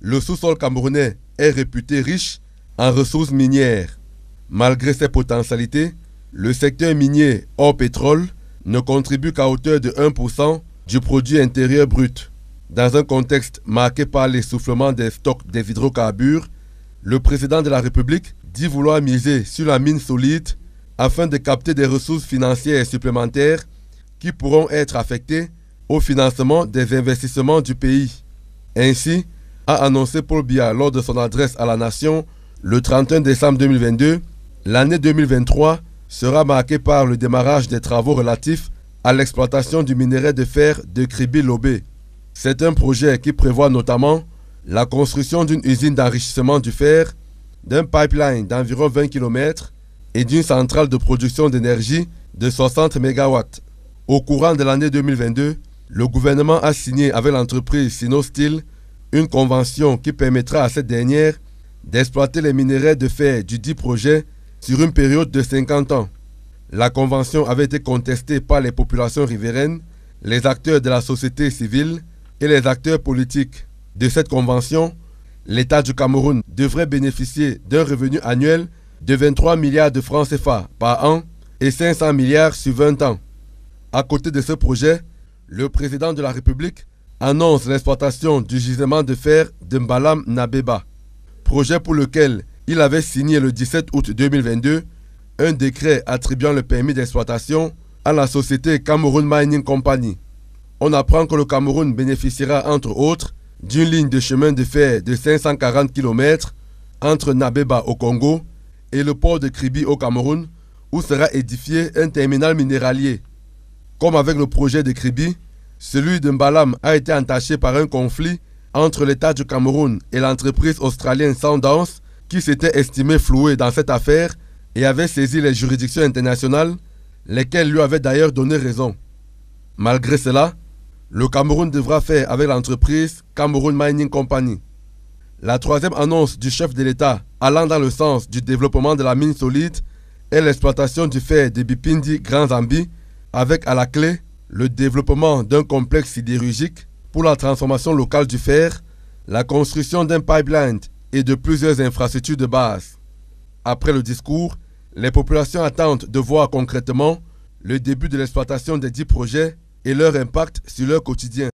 le sous-sol camerounais est réputé riche en ressources minières. Malgré ses potentialités, le secteur minier hors pétrole ne contribue qu'à hauteur de 1% du produit intérieur brut. Dans un contexte marqué par l'essoufflement des stocks des hydrocarbures, le président de la République dit vouloir miser sur la mine solide afin de capter des ressources financières supplémentaires qui pourront être affectées au financement des investissements du pays. Ainsi, a annoncé Paul Biya lors de son adresse à la nation le 31 décembre 2022, l'année 2023 sera marquée par le démarrage des travaux relatifs à l'exploitation du minerai de fer de Kribi-Lobé. C'est un projet qui prévoit notamment la construction d'une usine d'enrichissement du fer, d'un pipeline d'environ 20 km et d'une centrale de production d'énergie de 60 MW. Au courant de l'année 2022, le gouvernement a signé avec l'entreprise Sinosteel une convention qui permettra à cette dernière d'exploiter les minerais de fer du dit projet sur une période de 50 ans. La convention avait été contestée par les populations riveraines, les acteurs de la société civile et les acteurs politiques. De cette convention, l'État du Cameroun devrait bénéficier d'un revenu annuel de 23 milliards de francs CFA par an et 500 milliards sur 20 ans. À côté de ce projet, le président de la République annonce l'exploitation du gisement de fer de Mbalam Nabeba, projet pour lequel il avait signé le 17 août 2022 un décret attribuant le permis d'exploitation à la société Cameroun Mining Company. On apprend que le Cameroun bénéficiera entre autres d'une ligne de chemin de fer de 540 km entre Nabeba au Congo et le port de Kribi au Cameroun où sera édifié un terminal minéralier. Comme avec le projet de Kribi, celui de Mbalam a été entaché par un conflit entre l'État du Cameroun et l'entreprise australienne Sandance, qui s'était estimée flouée dans cette affaire et avait saisi les juridictions internationales, lesquelles lui avaient d'ailleurs donné raison. Malgré cela, le Cameroun devra faire avec l'entreprise Cameroun Mining Company. La troisième annonce du chef de l'État allant dans le sens du développement de la mine solide est l'exploitation du fer de Bipindi Grand Zambi, avec à la clé le développement d'un complexe sidérurgique pour la transformation locale du fer, la construction d'un pipeline et de plusieurs infrastructures de base. Après le discours, les populations attendent de voir concrètement le début de l'exploitation des dix projets et leur impact sur leur quotidien.